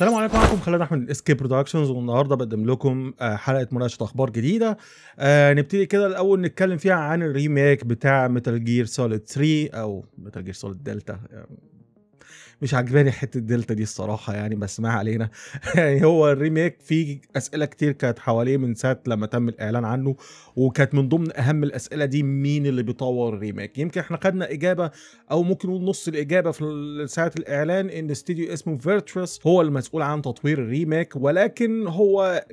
السلام عليكم معكم خالد احمد من اس كي برودكشنز والنهارده بقدم لكم آه، حلقه مناقشه اخبار جديده أه نبتدي كده الاول نتكلم فيها عن الريميك بتاع ميتال جير سوليد 3 او ميتال جير سوليد دلتا مش عجباني حته الدلتا دي الصراحه يعني بس ما علينا يعني هو الريميك فيه اسئله كتير كانت حواليه من ساعه لما تم الاعلان عنه وكانت من ضمن اهم الاسئله دي مين اللي بيطور الريميك يمكن احنا خدنا اجابه او ممكن نقول نص الاجابه في ساعه الاعلان ان استوديو اسمه فيرتريس هو المسؤول عن تطوير الريميك ولكن هو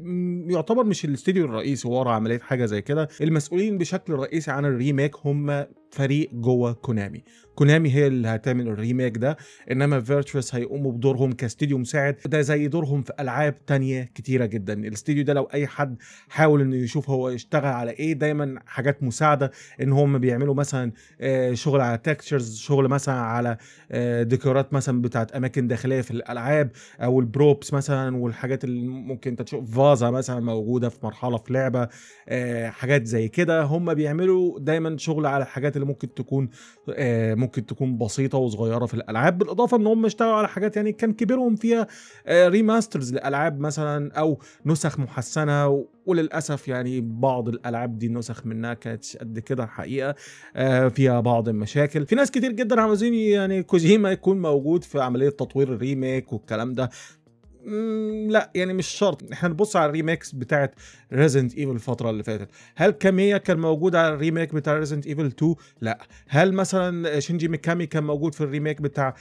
يعتبر مش الاستوديو الرئيسي ورا عمليه حاجه زي كده المسؤولين بشكل رئيسي عن الريميك هم فريق جوه كونامي كونامي هي اللي هتعمل الريميك ده انما فيرتشوس هيقوموا بدورهم كاستديو مساعد ده زي دورهم في العاب تانية كتيره جدا الاستديو ده لو اي حد حاول انه يشوف هو يشتغل على ايه دايما حاجات مساعده ان هم بيعملوا مثلا آه، شغل على تكستشرز شغل مثلا على آه، ديكورات مثلا بتاعت اماكن داخليه في الالعاب او البروبس مثلا والحاجات اللي ممكن انت تشوف فازا مثلا موجوده في مرحله في لعبه آه، حاجات زي كده هم بيعملوا دايما شغل على الحاجات اللي ممكن تكون آه ممكن تكون بسيطه وصغيره في الالعاب بالاضافه ان هم اشتغلوا على حاجات يعني كان كبيرهم فيها آه ريماسترز لالعاب مثلا او نسخ محسنه وللاسف يعني بعض الالعاب دي النسخ منها كانت قد كده الحقيقه آه فيها بعض المشاكل في ناس كتير جدا عاوزين يعني كوجيما يكون موجود في عمليه تطوير الريميك والكلام ده لا يعني مش شرط احنا نبص على الريميكس بتاعت ريزنت ايفل الفتره اللي فاتت هل كاميا كان موجود على الريميك بتاع ريزنت ايفل 2 لا هل مثلا شينجي ميكامي كان موجود في الريميك بتاع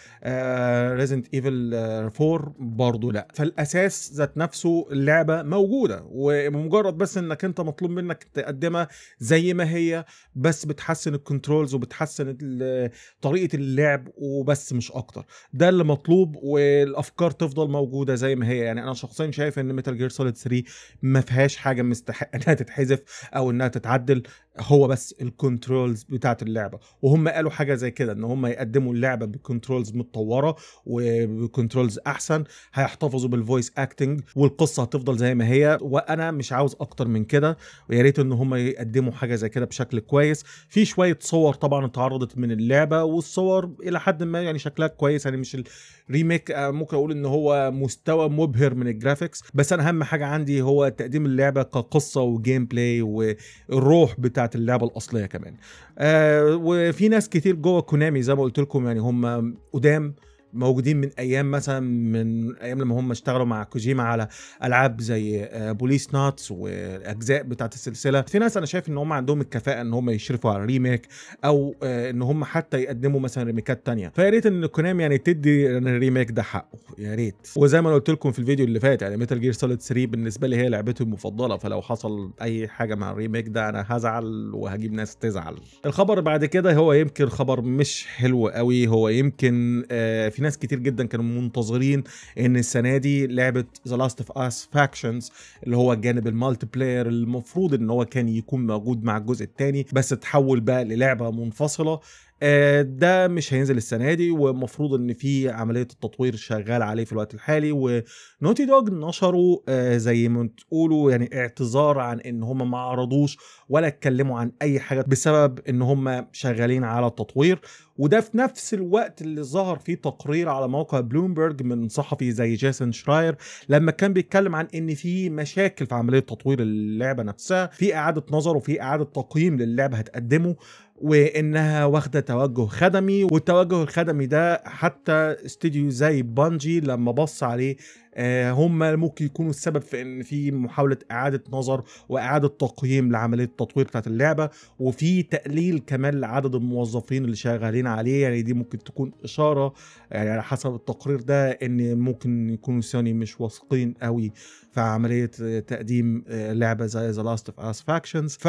ريزنت ايفل 4 برضه لا فالاساس ذات نفسه اللعبه موجوده ومجرد بس انك انت مطلوب منك تقدمها زي ما هي بس بتحسن الكنترولز وبتحسن آه، طريقه اللعب وبس مش اكتر ده اللي مطلوب والافكار تفضل موجوده زي ما هي يعني انا شخصيا شايف ان ميتال جير سوليد 3 ما فيهاش حاجه مستحقه انها تتحذف او انها تتعدل هو بس الكنترولز بتاعه اللعبه وهم قالوا حاجه زي كده ان هم يقدموا اللعبه بكنترولز متطوره وبكنترولز احسن هيحتفظوا بالفويس اكتنج والقصه هتفضل زي ما هي وانا مش عاوز اكتر من كده ويا ريت ان هم يقدموا حاجه زي كده بشكل كويس في شويه صور طبعا اتعرضت من اللعبه والصور الى حد ما يعني شكلها كويس يعني مش الريميك آه، ممكن اقول ان هو مستوى مبهر من الجرافيكس بس انا اهم حاجه عندي هو تقديم اللعبه كقصه وجيم بلاي والروح بتاع بتاعت اللعبه الاصليه كمان آه وفي ناس كتير جوه كونامي زي ما قلت لكم يعني هم قدام موجودين من ايام مثلا من ايام لما هم اشتغلوا مع كوجيما على العاب زي آه، بوليس ناتس والاجزاء بتاعت السلسله في ناس انا شايف ان هم عندهم الكفاءه ان هم يشرفوا على ريميك او آه، ان هم حتى يقدموا مثلا ريميكات تانية فيا ريت ان كونامي يعني تدي الريميك ده حقه يا ريت وزي ما انا قلت لكم في الفيديو اللي فات يعني ميتال جير سوليد 3 بالنسبه لي هي لعبتي المفضله فلو حصل اي حاجه مع الريميك ده انا هزعل وهجيب ناس تزعل الخبر بعد كده هو يمكن خبر مش حلو قوي هو يمكن آه، في ناس كتير جدا كانوا منتظرين ان السنه دي لعبه ذا لاست اوف اس فاكشنز اللي هو الجانب المالتي بلاير المفروض ان هو كان يكون موجود مع الجزء الثاني بس اتحول بقى للعبه منفصله آه، ده مش هينزل السنه دي والمفروض ان في عمليه التطوير شغال عليه في الوقت الحالي ونوتي دوج نشروا آه، زي ما تقولوا يعني اعتذار عن ان هم ما عرضوش ولا اتكلموا عن اي حاجه بسبب ان هم شغالين على التطوير وده في نفس الوقت اللي ظهر فيه تقرير على موقع بلومبرج من صحفي زي جيسون شراير لما كان بيتكلم عن ان في مشاكل في عمليه تطوير اللعبه نفسها في اعاده نظر وفي اعاده تقييم للعبه هتقدمه وانها واخده توجه خدمي والتوجه الخدمي ده حتى استوديو زي بانجي لما بص عليه آه، هم ممكن يكونوا السبب في ان في محاوله اعاده نظر واعاده تقييم لعمليه التطوير بتاعت اللعبه وفي تقليل كمان لعدد الموظفين اللي شغالين عليه يعني دي ممكن تكون اشاره يعني على حسب التقرير ده ان ممكن يكونوا سوني مش واثقين قوي في عمليه تقديم آه، لعبه زي ذا لاست اوف اس فاكشنز ف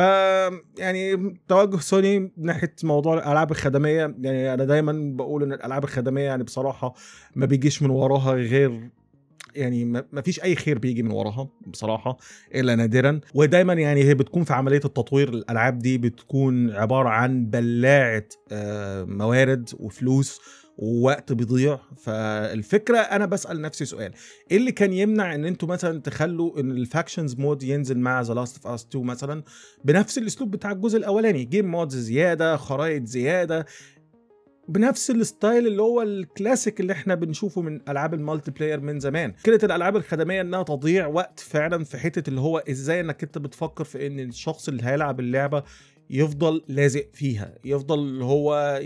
يعني توجه سوني ناحيه موضوع الالعاب الخدميه يعني انا دايما بقول ان الالعاب الخدميه يعني بصراحه ما بيجيش من وراها غير يعني ما فيش اي خير بيجي من وراها بصراحه الا نادرا ودايما يعني هي بتكون في عمليه التطوير الالعاب دي بتكون عباره عن بلاعه آه، موارد وفلوس ووقت بيضيع فالفكره انا بسال نفسي سؤال ايه اللي كان يمنع ان انتوا مثلا تخلوا ان الفاكشنز مود ينزل مع ذا لاست اوف اس 2 مثلا بنفس الاسلوب بتاع الجزء الاولاني جيم مودز زياده خرائط زياده بنفس الستايل اللي هو الكلاسيك اللي احنا بنشوفه من العاب المالتي بلاير من زمان كده الالعاب الخدميه انها تضيع وقت فعلا في حته اللي هو ازاي انك انت بتفكر في ان الشخص اللي هيلعب اللعبه يفضل لازق فيها يفضل هو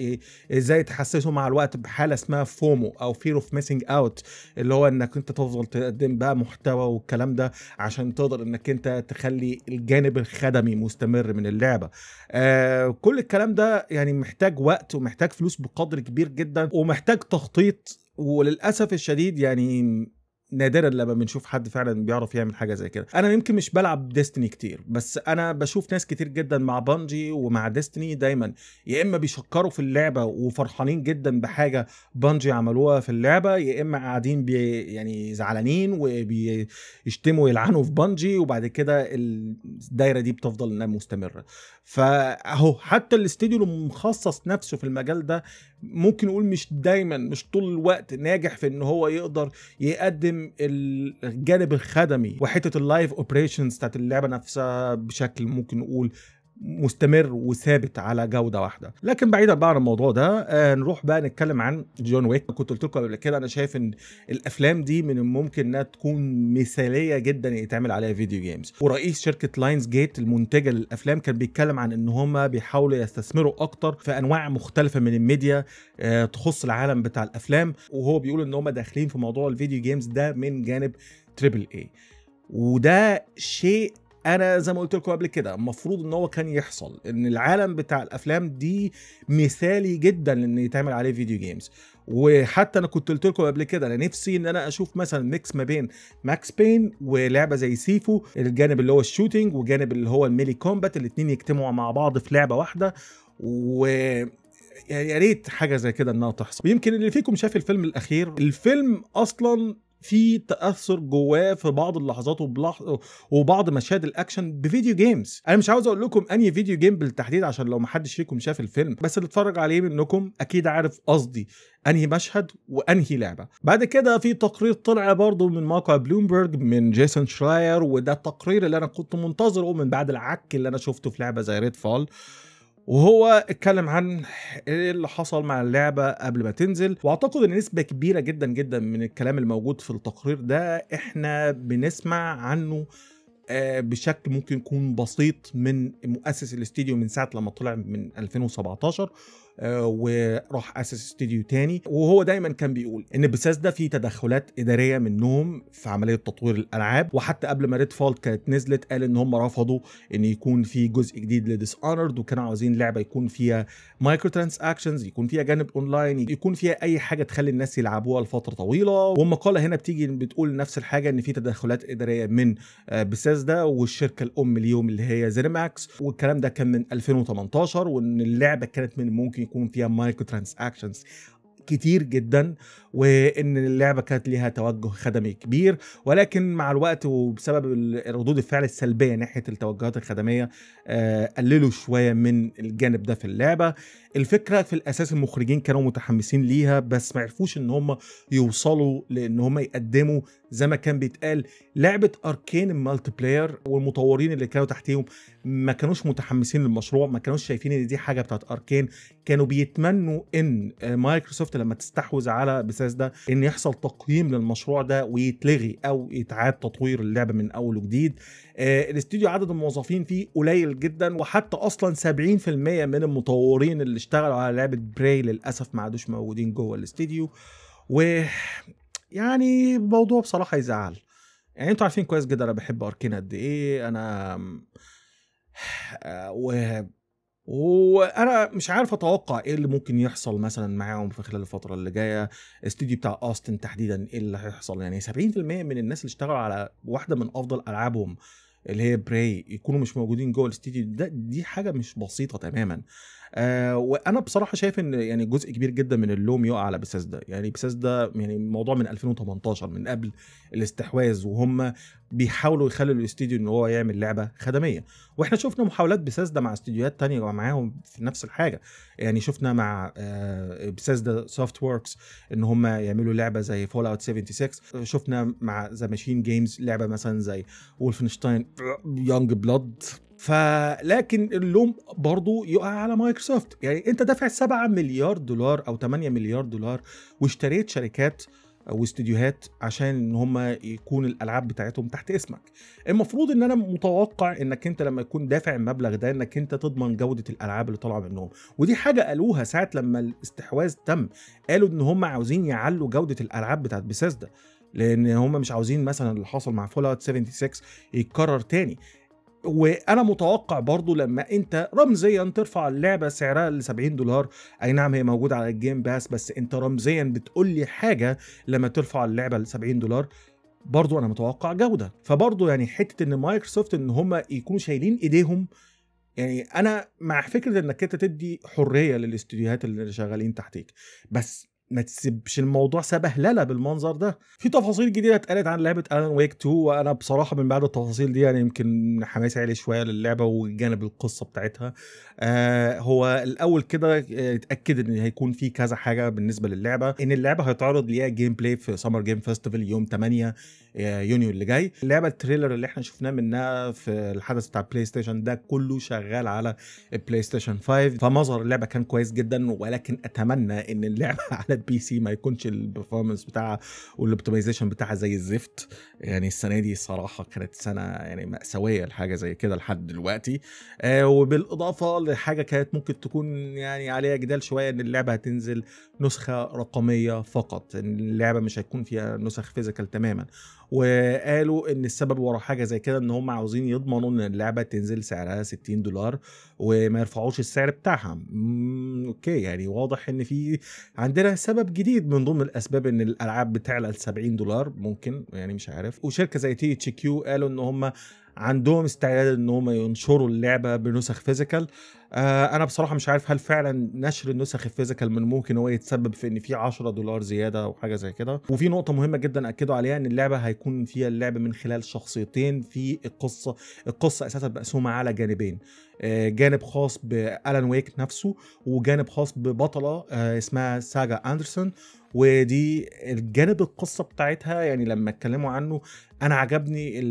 ازاي تحسسه مع الوقت بحاله اسمها فومو او فير اوف ميسنج اوت اللي هو انك انت تفضل تقدم بقى محتوى والكلام ده عشان تقدر انك انت تخلي الجانب الخدمي مستمر من اللعبه آه كل الكلام ده يعني محتاج وقت ومحتاج فلوس بقدر كبير جدا ومحتاج تخطيط وللاسف الشديد يعني نادرا لما بنشوف حد فعلا بيعرف يعمل حاجه زي كده انا يمكن مش بلعب ديستني كتير بس انا بشوف ناس كتير جدا مع بانجي ومع ديستني دايما يا اما بيشكروا في اللعبه وفرحانين جدا بحاجه بانجي عملوها في اللعبه يا اما قاعدين بي يعني زعلانين وبيشتموا يلعنوا في بانجي وبعد كده الدايره دي بتفضل انها مستمره فاهو حتى الاستديو المخصص نفسه في المجال ده ممكن نقول مش دايما مش طول الوقت ناجح في ان هو يقدر يقدم الجانب الخدمي وحته اللايف اوبريشنز بتاعت اللعبه نفسها بشكل ممكن نقول مستمر وثابت على جوده واحده لكن بعيدا بقى عن الموضوع ده آه، نروح بقى نتكلم عن جون ويك كنت قلت لكم قبل كده انا شايف ان الافلام دي من الممكن انها تكون مثاليه جدا يتعمل عليها فيديو جيمز ورئيس شركه لاينز جيت المنتجه للافلام كان بيتكلم عن ان هم بيحاولوا يستثمروا اكتر في انواع مختلفه من الميديا آه، تخص العالم بتاع الافلام وهو بيقول ان هم داخلين في موضوع الفيديو جيمز ده من جانب تريبل اي وده شيء انا زي ما قلت لكم قبل كده المفروض ان هو كان يحصل ان العالم بتاع الافلام دي مثالي جدا ان يتعمل عليه فيديو جيمز وحتى انا كنت قلت لكم قبل كده انا نفسي ان انا اشوف مثلا ميكس ما بين ماكس بين ولعبه زي سيفو الجانب اللي هو الشوتينج وجانب اللي هو الميلي كومبات الاثنين يجتمعوا مع بعض في لعبه واحده و يا ريت حاجه زي كده انها تحصل ويمكن اللي فيكم شاف الفيلم الاخير الفيلم اصلا في تاثر جواه في بعض اللحظات وبعض مشاهد الاكشن بفيديو جيمز انا مش عاوز اقول لكم انهي فيديو جيم بالتحديد عشان لو ما حدش فيكم شاف الفيلم بس اللي اتفرج عليه منكم اكيد عارف قصدي انهي مشهد وانهي لعبه بعد كده في تقرير طلع برضه من موقع بلومبرج من جيسون شراير وده التقرير اللي انا كنت منتظره من بعد العك اللي انا شفته في لعبه زي ريد فال وهو اتكلم عن ايه اللي حصل مع اللعبه قبل ما تنزل واعتقد ان نسبه كبيره جدا جدا من الكلام الموجود في التقرير ده احنا بنسمع عنه آه، بشكل ممكن يكون بسيط من مؤسس الاستديو من ساعه لما طلع من 2017 آه، وراح اسس استوديو تاني وهو دايما كان بيقول ان ده في تدخلات اداريه منهم في عمليه تطوير الالعاب وحتى قبل ما ريد فولت كانت نزلت قال ان هم رفضوا ان يكون في جزء جديد لديس اونرد وكانوا عاوزين لعبه يكون فيها مايكرو ترانزاكشنز يكون فيها جانب اونلاين يكون فيها اي حاجه تخلي الناس يلعبوها لفتره طويله والمقاله هنا بتيجي بتقول نفس الحاجه ان في تدخلات اداريه من آه، ده والشركه الام اليوم اللي هي زينماكس والكلام ده كان من 2018 وان اللعبه كانت من ممكن ممكن يكون فيها مايكرو ترانزاكشنز كتير جدا وان اللعبه كانت ليها توجه خدمي كبير ولكن مع الوقت وبسبب ردود الفعل السلبيه ناحيه التوجهات الخدميه آه، قللوا شويه من الجانب ده في اللعبه الفكره في الاساس المخرجين كانوا متحمسين ليها بس ما عرفوش ان هم يوصلوا لان هم يقدموا زي ما كان بيتقال لعبه اركين المالتي بلاير والمطورين اللي كانوا تحتيهم ما كانوش متحمسين للمشروع ما كانوش شايفين ان دي حاجه بتاعت اركين كانوا بيتمنوا ان مايكروسوفت لما تستحوذ على بساس ده ان يحصل تقييم للمشروع ده ويتلغي او يتعاد تطوير اللعبه من اول وجديد آه، الاستوديو عدد الموظفين فيه قليل جدا وحتى اصلا 70% من المطورين اللي اشتغلوا على لعبه براي للاسف ما عادوش موجودين جوه الاستديو و يعني الموضوع بصراحه يزعل يعني انتوا عارفين كويس جدا انا بحب اركين قد ايه انا آه، و وانا مش عارف اتوقع ايه اللي ممكن يحصل مثلا معاهم في خلال الفتره اللي جايه استوديو بتاع اوستن تحديدا ايه اللي هيحصل يعني 70% من الناس اللي اشتغلوا على واحده من افضل العابهم اللي هي براي يكونوا مش موجودين جوه الاستديو ده دي حاجه مش بسيطه تماما آه وانا بصراحه شايف ان يعني جزء كبير جدا من اللوم يقع على ده يعني ده يعني الموضوع من 2018 من قبل الاستحواذ وهم بيحاولوا يخلوا الاستديو ان هو يعمل لعبه خدميه واحنا شفنا محاولات ده مع استديوهات تانية ومعاهم في نفس الحاجه يعني شفنا مع آه ده سوفت وركس ان هم يعملوا لعبه زي فول اوت 76 شفنا مع ذا ماشين جيمز لعبه مثلا زي وولفنشتاين يونج بلاد فلكن اللوم برضه يقع على مايكروسوفت يعني انت دافع 7 مليار دولار او 8 مليار دولار واشتريت شركات واستديوهات عشان ان هم يكون الالعاب بتاعتهم تحت اسمك المفروض ان انا متوقع انك انت لما يكون دافع المبلغ ده انك انت تضمن جوده الالعاب اللي طالعه منهم ودي حاجه قالوها ساعه لما الاستحواذ تم قالوا ان هم عاوزين يعلوا جوده الالعاب بتاعت ده لان هم مش عاوزين مثلا اللي حصل مع فول اوت 76 يتكرر تاني وانا متوقع برضو لما انت رمزيا ترفع اللعبه سعرها ل 70 دولار اي نعم هي موجوده على الجيم باس بس انت رمزيا بتقول لي حاجه لما ترفع اللعبه ل 70 دولار برضو انا متوقع جوده فبرضو يعني حته ان مايكروسوفت ان هم يكونوا شايلين ايديهم يعني انا مع فكره انك انت تدي حريه للاستوديوهات اللي شغالين تحتيك بس ما تسيبش الموضوع سبهلله بالمنظر ده في تفاصيل جديده اتقالت عن لعبه الان ويك 2 وانا بصراحه من بعد التفاصيل دي يعني يمكن حماسي عالي شويه للعبه وجانب القصه بتاعتها آه هو الاول كده آه، اتاكد ان هيكون في كذا حاجه بالنسبه للعبه ان اللعبه هيتعرض ليها جيم بلاي في سمر جيم فيستيفال يوم 8 آه، يونيو اللي جاي اللعبه التريلر اللي احنا شفناه منها في الحدث بتاع بلاي ستيشن ده كله شغال على البلاي ستيشن 5 فمظهر اللعبه كان كويس جدا ولكن اتمنى ان اللعبه على بي سي ما يكونش البرفورمانس بتاعها والاوبتمايزيشن بتاعها زي الزفت يعني السنه دي صراحه كانت سنه يعني ماساويه لحاجه زي كده لحد دلوقتي آه وبالاضافه لحاجه كانت ممكن تكون يعني عليها جدال شويه ان اللعبه هتنزل نسخه رقميه فقط ان اللعبه مش هيكون فيها نسخ فيزيكال تماما وقالوا ان السبب ورا حاجه زي كده ان هم عاوزين يضمنوا ان اللعبه تنزل سعرها 60 دولار وما يرفعوش السعر بتاعها اوكي يعني واضح ان في عندنا سبب جديد من ضمن الاسباب ان الالعاب بتعلى ل 70 دولار ممكن يعني مش عارف وشركه زي تي اتش كيو قالوا ان هم عندهم استعداد ان هم ينشروا اللعبه بنسخ فيزيكال آه انا بصراحه مش عارف هل فعلا نشر النسخ الفيزيكال من ممكن هو يتسبب في ان في 10 دولار زياده او حاجه زي كده وفي نقطه مهمه جدا اكدوا عليها ان اللعبه هيكون فيها اللعب من خلال شخصيتين في القصه القصه اساسا مقسومه على جانبين آه جانب خاص بالان ويك نفسه وجانب خاص ببطله آه اسمها ساجا اندرسون ودي الجانب القصه بتاعتها يعني لما اتكلموا عنه انا عجبني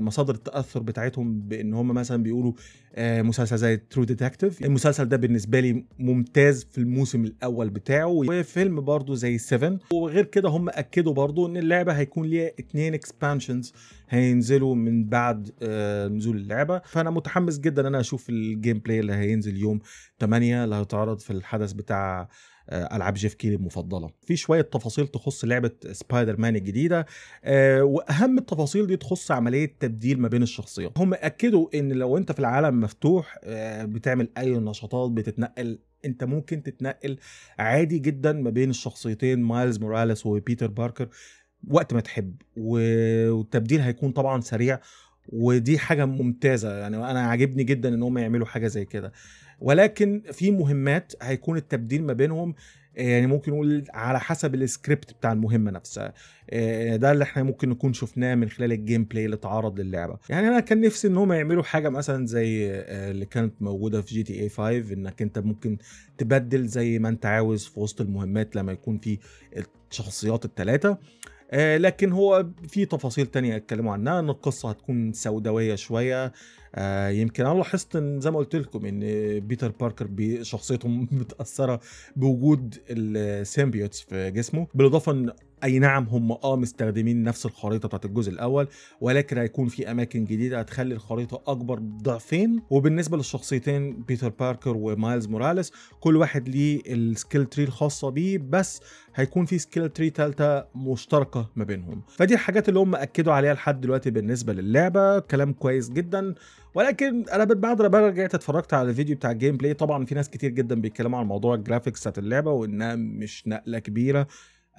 مصادر التاثر بتاعتهم بان هم مثلا بيقولوا آه، مسلسل زي ترو ديتكتيف المسلسل ده بالنسبه لي ممتاز في الموسم الاول بتاعه وفيلم برضه زي 7 وغير كده هم اكدوا برضه ان اللعبه هيكون ليها اتنين اكسبانشنز هينزلوا من بعد آه، نزول اللعبه فانا متحمس جدا ان انا اشوف الجيم بلاي اللي هينزل يوم 8 اللي هيتعرض في الحدث بتاع آه، العاب جيف كيلي المفضله في شويه تفاصيل تخص لعبه سبايدر مان الجديده آه، واهم التفاصيل دي تخص عمليه تبديل ما بين الشخصيات هم اكدوا ان لو انت في العالم مفتوح آه، بتعمل اي نشاطات بتتنقل انت ممكن تتنقل عادي جدا ما بين الشخصيتين مايلز موراليس وبيتر باركر وقت ما تحب والتبديل هيكون طبعا سريع ودي حاجه ممتازه يعني انا عاجبني جدا ان هم يعملوا حاجه زي كده ولكن في مهمات هيكون التبديل ما بينهم آه، يعني ممكن نقول على حسب السكريبت بتاع المهمه نفسها آه، ده اللي احنا ممكن نكون شفناه من خلال الجيم بلاي اللي اتعرض للعبه يعني انا كان نفسي ان هم يعملوا حاجه مثلا زي آه، اللي كانت موجوده في جي تي اي 5 انك انت ممكن تبدل زي ما انت عاوز في وسط المهمات لما يكون في الشخصيات الثلاثه آه لكن هو في تفاصيل تانية اتكلموا عنها ان القصة هتكون سوداوية شوية آه يمكن انا لاحظت ان زي ما قلت لكم ان بيتر باركر شخصيته متأثرة بوجود السيمبيوتس في جسمه بالاضافة ان اي نعم هم اه مستخدمين نفس الخريطه بتاعت الجزء الاول ولكن هيكون في اماكن جديده هتخلي الخريطه اكبر ضعفين وبالنسبه للشخصيتين بيتر باركر ومايلز موراليس كل واحد ليه السكيل تري الخاصه بيه بس هيكون في سكيل تري ثالثه مشتركه ما بينهم فدي الحاجات اللي هم اكدوا عليها لحد دلوقتي بالنسبه للعبه كلام كويس جدا ولكن انا بعد ما رجعت اتفرجت على الفيديو بتاع الجيم بلاي طبعا في ناس كتير جدا بيتكلموا عن موضوع الجرافيكس بتاعت اللعبه وانها مش نقله كبيره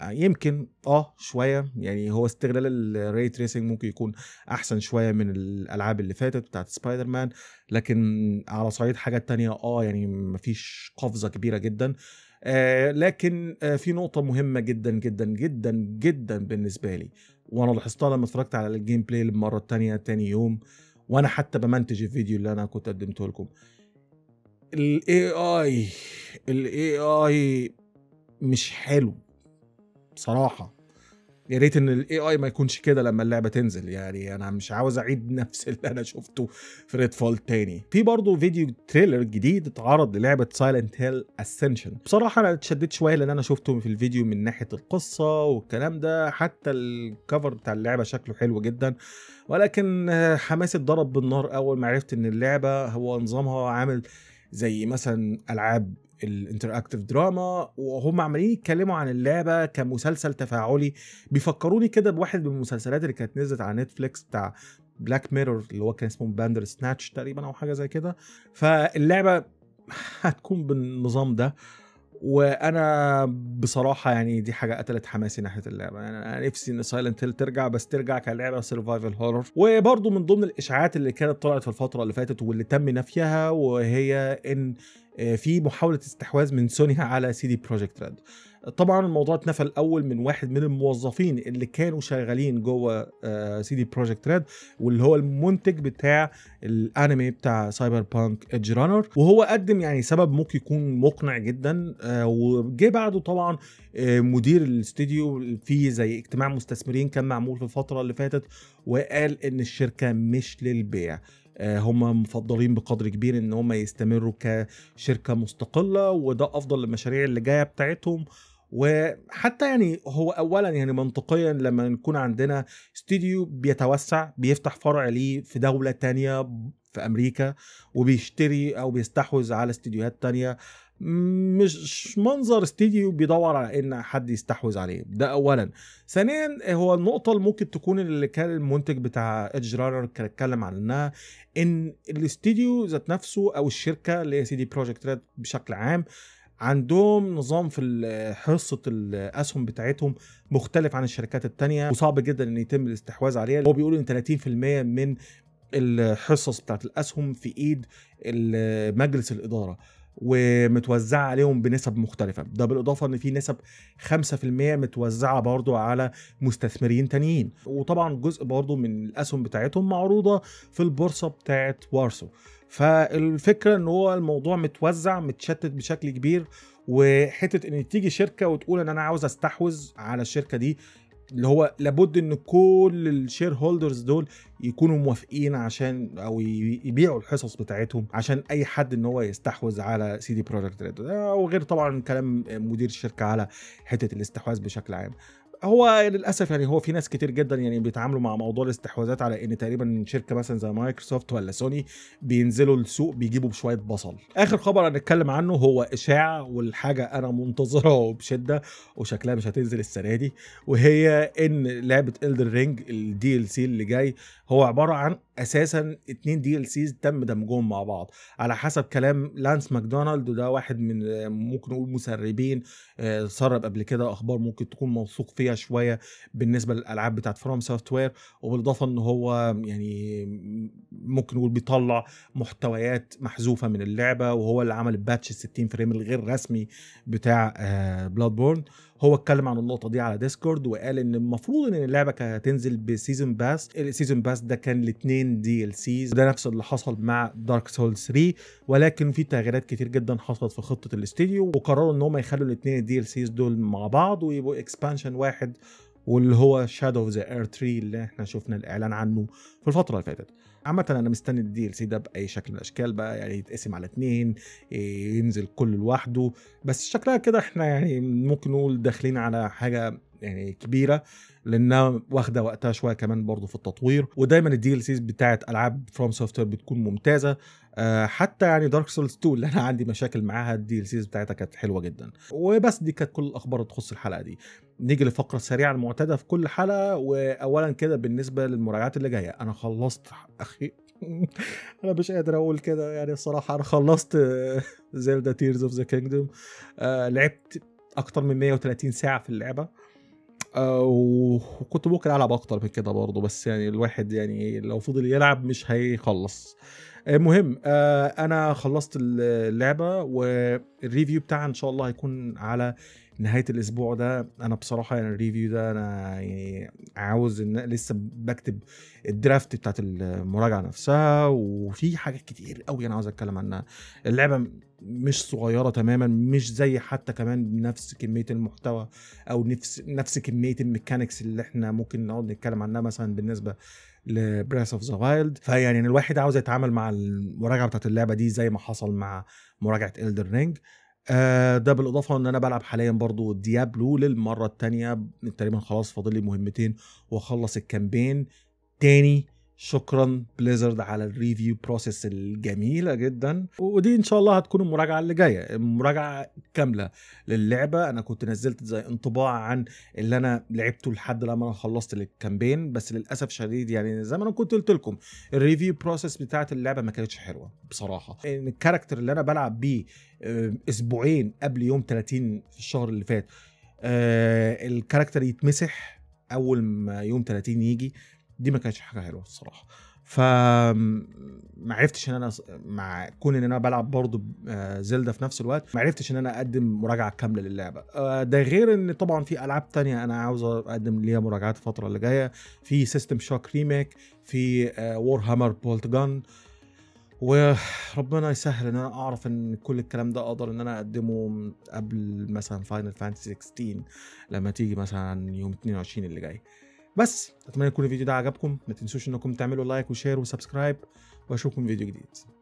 يمكن اه شويه يعني هو استغلال الري تريسنج ممكن يكون احسن شويه من الالعاب اللي فاتت بتاعت سبايدر مان لكن على صعيد حاجات تانية اه يعني مفيش قفزه كبيره جدا آه لكن آه في نقطة مهمة جدا جدا جدا جدا بالنسبة لي وأنا لاحظتها لما اتفرجت على الجيم بلاي للمرة الثانيه تاني يوم وأنا حتى بمنتج الفيديو اللي أنا كنت قدمته لكم الاي اي الاي اي مش حلو بصراحه يا ريت ان الاي اي ما يكونش كده لما اللعبه تنزل يعني انا مش عاوز اعيد نفس اللي انا شفته في ريد فول تاني في برضه فيديو تريلر جديد اتعرض للعبه سايلنت هيل اسنشن بصراحه انا اتشددت شويه لان انا شفته في الفيديو من ناحيه القصه والكلام ده حتى الكفر بتاع اللعبه شكله حلو جدا ولكن حماسي اتضرب بالنار اول ما عرفت ان اللعبه هو نظامها عامل زي مثلا العاب الانتراكتيف دراما وهم عمالين يتكلموا عن اللعبه كمسلسل تفاعلي بيفكروني كده بواحد من المسلسلات اللي كانت نزلت على نتفليكس بتاع بلاك ميرور اللي هو كان اسمه باندر سناتش تقريبا او حاجه زي كده فاللعبه هتكون بالنظام ده وانا بصراحه يعني دي حاجه قتلت حماسي ناحيه اللعبه يعني انا نفسي ان سايلنت هيل ترجع بس ترجع كلعبه سرفايفل هورر وبرضه من ضمن الاشاعات اللي كانت طلعت في الفتره اللي فاتت واللي تم نفيها وهي ان آه، في محاوله استحواذ من سوني على سي دي بروجكت ريد طبعا الموضوع اتنفى الاول من واحد من الموظفين اللي كانوا شغالين جوه آه، سي دي بروجكت ريد واللي هو المنتج بتاع الانمي بتاع سايبر بانك ايدج رانر وهو قدم يعني سبب ممكن يكون مقنع جدا آه، وجه بعده طبعا آه، مدير الاستديو في زي اجتماع مستثمرين كان معمول في الفتره اللي فاتت وقال ان الشركه مش للبيع آه، هم مفضلين بقدر كبير ان هم يستمروا كشركه مستقله وده افضل المشاريع اللي جايه بتاعتهم وحتى يعني هو اولا يعني منطقيا لما يكون عندنا استوديو بيتوسع بيفتح فرع ليه في دولة تانية في امريكا وبيشتري او بيستحوذ على استديوهات تانية مش منظر استديو بيدور على ان حد يستحوذ عليه ده اولا ثانيا هو النقطه اللي ممكن تكون اللي كان المنتج بتاع ايدج رانر كان اتكلم عنها ان الاستديو ذات نفسه او الشركه اللي هي سي دي بروجكت ريد بشكل عام عندهم نظام في حصة الأسهم بتاعتهم مختلف عن الشركات التانية وصعب جدا إن يتم الاستحواذ عليها هو بيقول إن 30% من الحصص بتاعت الأسهم في إيد مجلس الإدارة ومتوزعه عليهم بنسب مختلفه ده بالاضافه ان في نسب 5% متوزعه برضو على مستثمرين تانيين وطبعا جزء برضو من الاسهم بتاعتهم معروضه في البورصه بتاعت وارسو فالفكره ان هو الموضوع متوزع متشتت بشكل كبير وحته ان تيجي شركه وتقول ان انا عاوز استحوذ على الشركه دي اللي هو لابد ان كل الشير هولدرز دول يكونوا موافقين عشان او يبيعوا الحصص بتاعتهم عشان اي حد ان هو يستحوذ على سي دي بروجكت ريد وغير طبعا كلام مدير الشركه على حته الاستحواذ بشكل عام هو للاسف يعني هو في ناس كتير جدا يعني بيتعاملوا مع موضوع الاستحواذات على ان تقريبا شركه مثلا زي مايكروسوفت ولا سوني بينزلوا السوق بيجيبوا بشويه بصل اخر خبر هنتكلم عنه هو اشاعه والحاجه انا منتظرها بشده وشكلها مش هتنزل السنه دي وهي ان لعبه الدر رينج الدي ال سي اللي جاي هو عباره عن اساسا اتنين دي ال سيز تم دمجهم مع بعض على حسب كلام لانس ماكدونالد وده واحد من ممكن نقول مسربين آه، سرب قبل كده اخبار ممكن تكون موثوق فيها شويه بالنسبه للالعاب بتاعت فروم سوفت وير وبالاضافه ان هو يعني ممكن نقول بيطلع محتويات محذوفه من اللعبه وهو اللي عمل الباتش 60 فريم الغير رسمي بتاع بلاد آه، بورن هو اتكلم عن النقطه دي على ديسكورد وقال ان المفروض ان اللعبه كانت هتنزل بسيزون باس السيزون باس ده كان الاثنين دي ال سيز ده نفس اللي حصل مع دارك سول 3 ولكن في تغييرات كتير جدا حصلت في خطه الاستديو وقرروا ان هم يخلوا الاثنين الدي ال سيز دول مع بعض ويبقوا اكسبانشن واحد واللي هو شادو اوف ذا اير 3 اللي احنا شفنا الاعلان عنه في الفتره اللي فاتت عامة أنا مستني الدي ال سي ده بأي شكل من الأشكال بقى يعني يتقسم على اتنين إيه، ينزل كل لوحده بس شكلها كده احنا يعني ممكن نقول داخلين على حاجة يعني كبيره لانها واخده وقتها شويه كمان برضه في التطوير ودايما الدي ال سيز بتاعت العاب فروم سوفت بتكون ممتازه آه حتى يعني دارك سولز 2 اللي انا عندي مشاكل معاها الدي ال سيز بتاعتها كانت حلوه جدا وبس دي كانت كل الاخبار اللي تخص الحلقه دي نيجي للفقره السريعه المعتاده في كل حلقه واولا كده بالنسبه للمراجعات اللي جايه انا خلصت اخي انا مش قادر اقول كده يعني الصراحه انا خلصت زيلدا تيرز اوف ذا كينجدوم لعبت اكتر من 130 ساعه في اللعبه آه وكنت ممكن العب اكتر من كده برضه بس يعني الواحد يعني لو فضل يلعب مش هيخلص المهم آه، آه، انا خلصت اللعبه والريفيو بتاعها ان شاء الله هيكون على نهايه الاسبوع ده انا بصراحه يعني الريفيو ده انا يعني عاوز ان لسه بكتب الدرافت بتاعت المراجعه نفسها وفي حاجات كتير قوي انا عاوز اتكلم عنها اللعبه مش صغيره تماما مش زي حتى كمان نفس كميه المحتوى او نفس نفس كميه الميكانكس اللي احنا ممكن نقعد نتكلم عنها مثلا بالنسبه لبريس اوف ذا وايلد فيعني الواحد عاوز يتعامل مع المراجعه بتاعت اللعبه دي زي ما حصل مع مراجعه الدر آه، رينج ده بالاضافه ان انا بلعب حاليا برضو ديابلو للمره الثانيه تقريبا خلاص فاضل لي مهمتين واخلص الكامبين تاني شكرا بليزرد على الريفيو بروسيس الجميله جدا ودي ان شاء الله هتكون المراجعه اللي جايه مراجعه كامله للعبه انا كنت نزلت زي انطباع عن اللي انا لعبته لحد لما انا خلصت الكامبين بس للاسف شديد يعني زي ما انا كنت قلت لكم الريفيو بروسيس بتاعه اللعبه ما كانتش حلوه بصراحه الكاركتر اللي انا بلعب بيه آه، اسبوعين قبل يوم 30 في الشهر اللي فات آه، الكاركتر يتمسح اول ما يوم 30 يجي دي ما كانتش حاجه حلوه الصراحه ف ما عرفتش ان انا مع كون ان انا بلعب برضه آه، زلدا في نفس الوقت ما عرفتش ان انا اقدم مراجعه كامله للعبه آه، ده غير ان طبعا في العاب تانية انا عاوز اقدم ليها مراجعات الفتره اللي جايه في سيستم شوك ريميك في وور هامر بولت جان وربنا يسهل ان انا اعرف ان كل الكلام ده اقدر ان انا اقدمه قبل مثلا فاينل فانتسي 16 لما تيجي مثلا يوم 22 اللي جاي بس اتمنى يكون الفيديو ده عجبكم ما تنسوش انكم تعملوا لايك وشير وسبسكرايب واشوفكم فيديو جديد